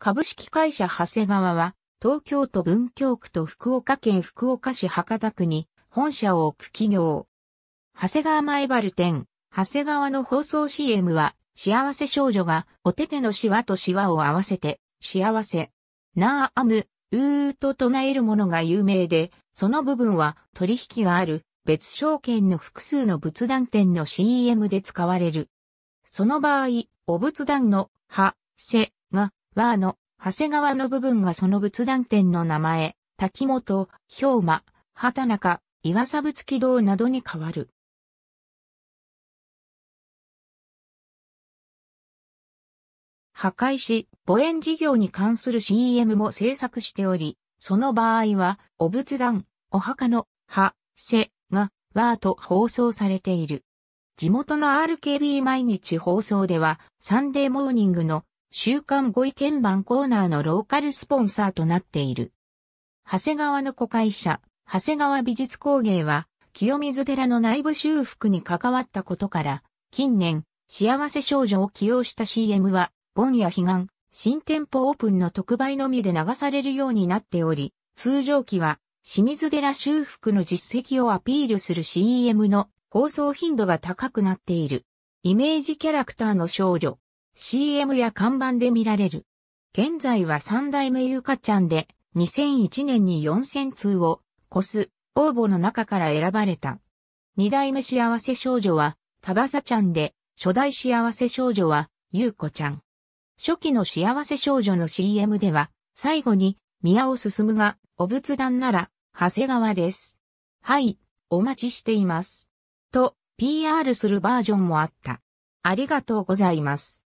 株式会社長谷川は、東京都文京区と福岡県福岡市博多区に本社を置く企業。長谷川前原店、長谷川の放送 CM は、幸せ少女がお手手のシワとシワを合わせて、幸せ。なああむ、うーと唱えるものが有名で、その部分は取引がある別証券の複数の仏壇店の CM で使われる。その場合、お仏壇の、は、せ、和の、長谷川の部分がその仏壇店の名前、滝本、氷馬、畑中、岩佐仏軌道などに変わる。破壊し、母園事業に関する CM も制作しており、その場合は、お仏壇、お墓の、は、せ、が、わーと放送されている。地元の RKB 毎日放送では、サンデーモーニングの週刊ご意見番コーナーのローカルスポンサーとなっている。長谷川の子会社、長谷川美術工芸は、清水寺の内部修復に関わったことから、近年、幸せ少女を起用した CM は、盆や悲願、新店舗オープンの特売のみで流されるようになっており、通常期は、清水寺修復の実績をアピールする CM の放送頻度が高くなっている。イメージキャラクターの少女、CM や看板で見られる。現在は三代目ゆかちゃんで、2001年に4000通を超す応募の中から選ばれた。二代目幸せ少女は、たばさちゃんで、初代幸せ少女は、ゆうこちゃん。初期の幸せ少女の CM では、最後に、宮尾進が、お仏壇なら、長谷川です。はい、お待ちしています。と、PR するバージョンもあった。ありがとうございます。